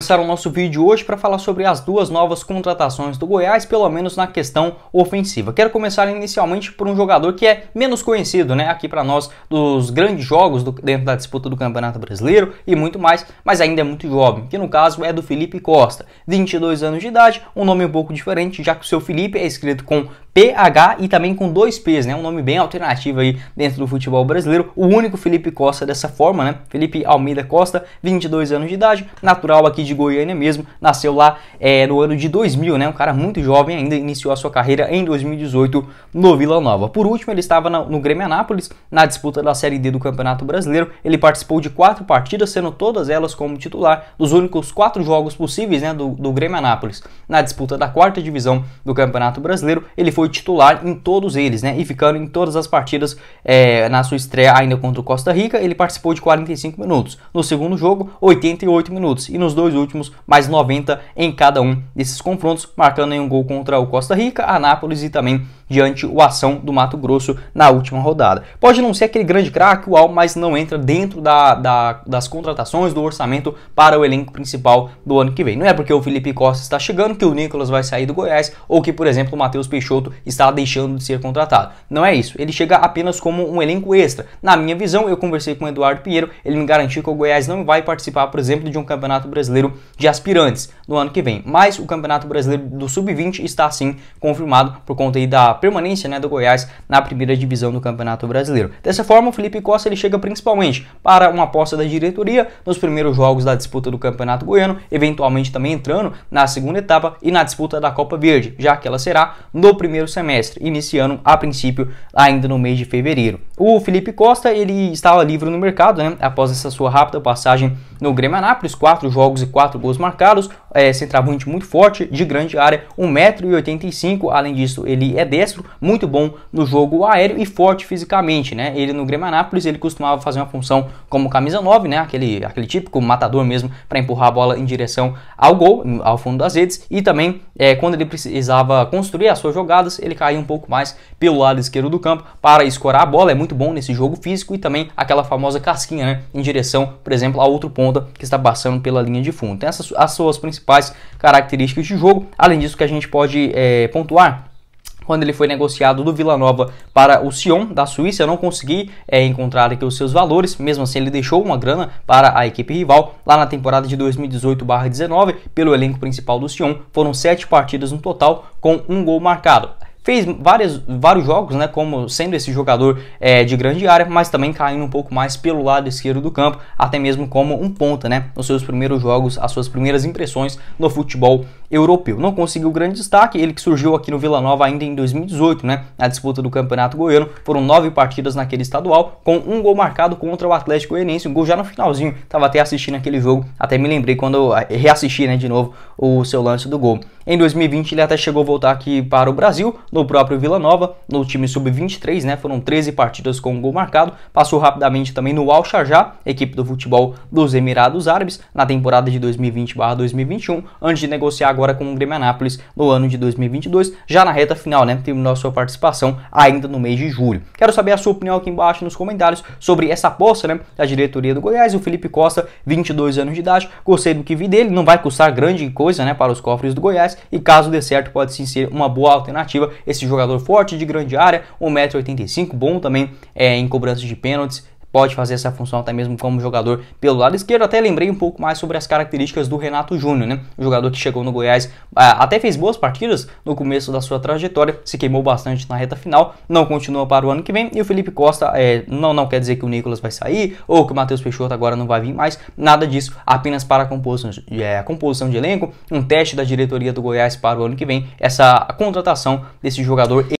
começar o nosso vídeo hoje para falar sobre as duas novas contratações do Goiás, pelo menos na questão ofensiva. Quero começar inicialmente por um jogador que é menos conhecido, né, aqui para nós dos grandes jogos do, dentro da disputa do Campeonato Brasileiro e muito mais, mas ainda é muito jovem, que no caso é do Felipe Costa, 22 anos de idade, um nome um pouco diferente, já que o seu Felipe é escrito com PH e também com dois P's, né? Um nome bem alternativo aí dentro do futebol brasileiro. O único Felipe Costa dessa forma, né? Felipe Almeida Costa, 22 anos de idade, natural aqui de Goiânia mesmo, nasceu lá é, no ano de 2000, né? Um cara muito jovem ainda, iniciou a sua carreira em 2018 no Vila Nova. Por último, ele estava no Grêmio Anápolis, na disputa da Série D do Campeonato Brasileiro. Ele participou de quatro partidas, sendo todas elas como titular, dos únicos quatro jogos possíveis, né? Do, do Grêmio Anápolis. Na disputa da quarta divisão do Campeonato Brasileiro, ele foi titular em todos eles, né? E ficando em todas as partidas é, na sua estreia ainda contra o Costa Rica, ele participou de 45 minutos. No segundo jogo, 88 minutos. E nos dois últimos, mais 90 em cada um desses confrontos, marcando em um gol contra o Costa Rica, Anápolis e também diante o ação do Mato Grosso na última rodada. Pode não ser aquele grande craque, o Al, mas não entra dentro da, da, das contratações do orçamento para o elenco principal do ano que vem. Não é porque o Felipe Costa está chegando que o Nicolas vai sair do Goiás ou que, por exemplo, o Matheus Peixoto está deixando de ser contratado. Não é isso. Ele chega apenas como um elenco extra. Na minha visão, eu conversei com o Eduardo Pinheiro, ele me garantiu que o Goiás não vai participar, por exemplo, de um campeonato brasileiro de aspirantes no ano que vem. Mas o campeonato brasileiro do sub-20 está sim confirmado por conta aí da permanência né, do Goiás na primeira divisão do Campeonato Brasileiro. Dessa forma, o Felipe Costa ele chega principalmente para uma aposta da diretoria nos primeiros jogos da disputa do Campeonato Goiano, eventualmente também entrando na segunda etapa e na disputa da Copa Verde, já que ela será no primeiro semestre, iniciando a princípio ainda no mês de fevereiro. O Felipe Costa ele estava livre no mercado né, após essa sua rápida passagem no Grêmio Anápolis, 4 jogos e 4 gols marcados, é, muito forte, de grande área, 1,85m, além disso ele é destro, muito bom no jogo aéreo e forte fisicamente, né? Ele no Grêmio Anápolis, ele costumava fazer uma função como camisa 9, né? Aquele, aquele típico matador mesmo, para empurrar a bola em direção ao gol, ao fundo das redes, e também é, quando ele precisava construir as suas jogadas, ele caía um pouco mais pelo lado esquerdo do campo para escorar a bola, é muito bom nesse jogo físico e também aquela famosa casquinha, né? Em direção, por exemplo, a outro ponto onda que está passando pela linha de fundo. Então, essas as suas principais características de jogo. Além disso, que a gente pode é, pontuar quando ele foi negociado do Vila Nova para o Sion da Suíça. Eu não consegui é, encontrar aqui os seus valores, mesmo assim ele deixou uma grana para a equipe rival. Lá na temporada de 2018-19, pelo elenco principal do Sion, foram sete partidas no total com um gol marcado fez várias, vários jogos, né, como sendo esse jogador é, de grande área, mas também caindo um pouco mais pelo lado esquerdo do campo, até mesmo como um ponta, né, nos seus primeiros jogos, as suas primeiras impressões no futebol europeu. Não conseguiu grande destaque, ele que surgiu aqui no Vila Nova ainda em 2018, né, na disputa do Campeonato Goiano, foram nove partidas naquele estadual, com um gol marcado contra o Atlético Goianiense, um gol já no finalzinho, estava até assistindo aquele jogo, até me lembrei quando é, reassisti, né, de novo, o seu lance do gol. Em 2020 ele até chegou a voltar aqui para o Brasil, no próprio Vila Nova, no time sub-23, né? Foram 13 partidas com um gol marcado. Passou rapidamente também no Al Sharjah, equipe do futebol dos Emirados Árabes, na temporada de 2020/2021, antes de negociar agora com o Grêmio Anápolis no ano de 2022, já na reta final, né? Terminou a sua participação ainda no mês de julho. Quero saber a sua opinião aqui embaixo nos comentários sobre essa aposta, né? Da diretoria do Goiás, o Felipe Costa, 22 anos de idade. Gostei do que vi dele, não vai custar grande coisa coisa né, para os cofres do Goiás e caso dê certo pode sim ser uma boa alternativa. Esse jogador forte de grande área, 1,85m, bom também é, em cobranças de pênaltis pode fazer essa função até mesmo como jogador pelo lado esquerdo. Até lembrei um pouco mais sobre as características do Renato Júnior, né? O jogador que chegou no Goiás ah, até fez boas partidas no começo da sua trajetória, se queimou bastante na reta final, não continua para o ano que vem. E o Felipe Costa, é, não, não quer dizer que o Nicolas vai sair ou que o Matheus Peixoto agora não vai vir mais, nada disso, apenas para a composição, é, a composição de elenco, um teste da diretoria do Goiás para o ano que vem, essa contratação desse jogador.